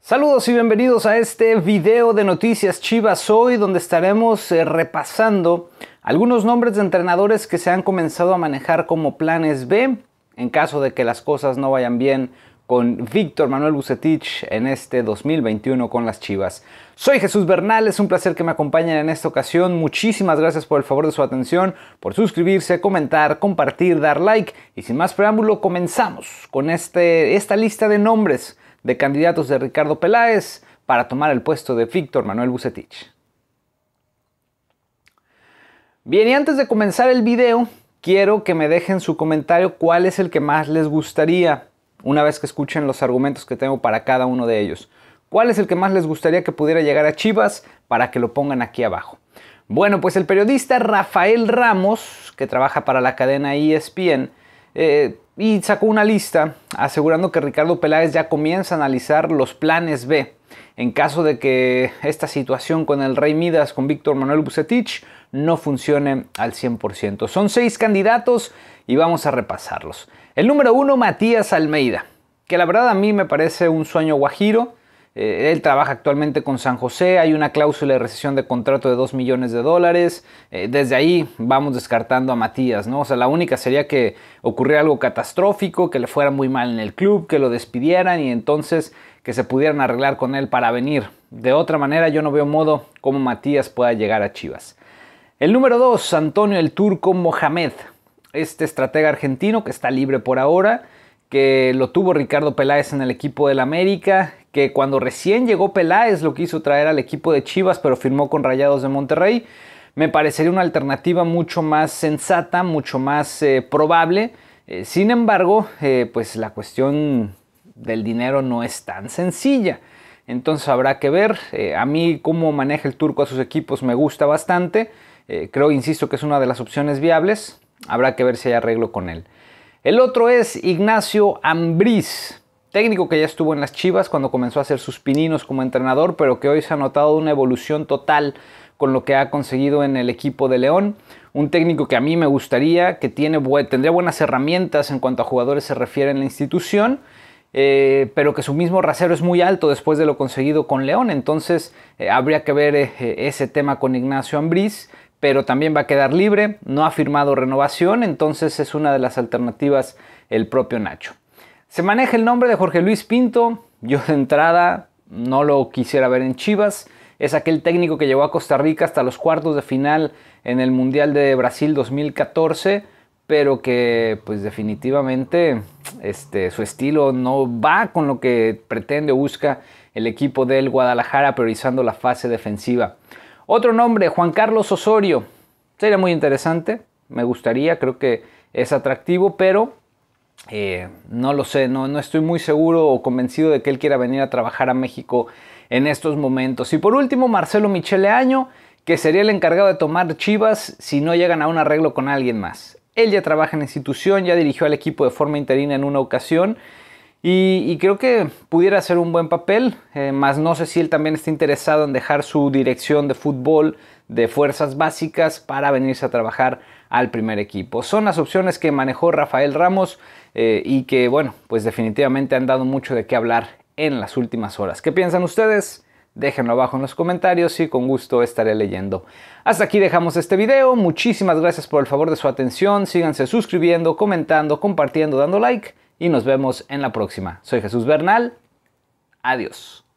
Saludos y bienvenidos a este video de Noticias Chivas hoy donde estaremos eh, repasando algunos nombres de entrenadores que se han comenzado a manejar como planes B en caso de que las cosas no vayan bien con Víctor Manuel Bucetich en este 2021 con las Chivas. Soy Jesús Bernal, es un placer que me acompañen en esta ocasión. Muchísimas gracias por el favor de su atención, por suscribirse, comentar, compartir, dar like y sin más preámbulo comenzamos con este, esta lista de nombres de candidatos de Ricardo Peláez para tomar el puesto de Víctor Manuel Bucetich. Bien, y antes de comenzar el video, quiero que me dejen su comentario cuál es el que más les gustaría, una vez que escuchen los argumentos que tengo para cada uno de ellos. ¿Cuál es el que más les gustaría que pudiera llegar a Chivas para que lo pongan aquí abajo? Bueno, pues el periodista Rafael Ramos, que trabaja para la cadena ESPN, eh, y sacó una lista asegurando que Ricardo Peláez ya comienza a analizar los planes B en caso de que esta situación con el Rey Midas, con Víctor Manuel Bucetich, no funcione al 100%. Son seis candidatos y vamos a repasarlos. El número uno, Matías Almeida, que la verdad a mí me parece un sueño guajiro. Eh, él trabaja actualmente con San José, hay una cláusula de recesión de contrato de 2 millones de dólares. Eh, desde ahí vamos descartando a Matías, ¿no? O sea, la única sería que ocurriera algo catastrófico, que le fuera muy mal en el club, que lo despidieran y entonces que se pudieran arreglar con él para venir. De otra manera, yo no veo modo cómo Matías pueda llegar a Chivas. El número 2, Antonio el Turco Mohamed, este estratega argentino que está libre por ahora que lo tuvo Ricardo Peláez en el equipo del América, que cuando recién llegó Peláez lo quiso traer al equipo de Chivas, pero firmó con Rayados de Monterrey, me parecería una alternativa mucho más sensata, mucho más eh, probable. Eh, sin embargo, eh, pues la cuestión del dinero no es tan sencilla. Entonces habrá que ver. a mí cómo maneja el turco a sus equipos me gusta bastante. creo, insisto, que es una de las opciones viables. Habrá que ver si hay arreglo con él. El otro es Ignacio Ambriz, técnico que ya estuvo en las Chivas cuando comenzó a hacer sus pininos como entrenador, pero que hoy se ha notado una evolución total con lo que ha conseguido en el equipo de León. Un técnico que a mí me gustaría, que tiene, tendría buenas herramientas en cuanto a jugadores se refiere en la institución. Eh, pero que su mismo rasero es muy alto después de lo conseguido con León. Entonces eh, habría que ver eh, ese tema con Ignacio Ambriz, pero también va a quedar libre, no ha firmado renovación, entonces es una de las alternativas el propio Nacho. Se maneja el nombre de Jorge Luis Pinto, yo de entrada no lo quisiera ver en Chivas, es aquel técnico que llevó a Costa Rica hasta los cuartos de final en el Mundial de Brasil 2014, pero que pues definitivamente este, su estilo no va con lo que pretende o busca el equipo del Guadalajara priorizando la fase defensiva. Otro nombre, Juan Carlos Osorio. Sería muy interesante, me gustaría, creo que es atractivo, pero eh, no lo sé, no, no estoy muy seguro o convencido de que él quiera venir a trabajar a México en estos momentos. Y por último, Marcelo Michele Año, que sería el encargado de tomar Chivas si no llegan a un arreglo con alguien más. Él ya trabaja en la institución, ya dirigió al equipo de forma interina en una ocasión y, creo que pudiera ser un buen papel, eh, más no sé si él también está interesado en dejar su dirección de fútbol de fuerzas básicas para venirse a trabajar al primer equipo. Son las opciones que manejó Rafael Ramos eh, y que, bueno, pues definitivamente han dado mucho de qué hablar en las últimas horas. ¿Qué piensan ustedes? Déjenlo abajo en los comentarios y con gusto estaré leyendo. Hasta aquí dejamos este video. Muchísimas gracias por el favor de su atención. Síganse suscribiendo, comentando, compartiendo, dando like y nos vemos en la próxima. Soy Jesús Bernal. Adiós.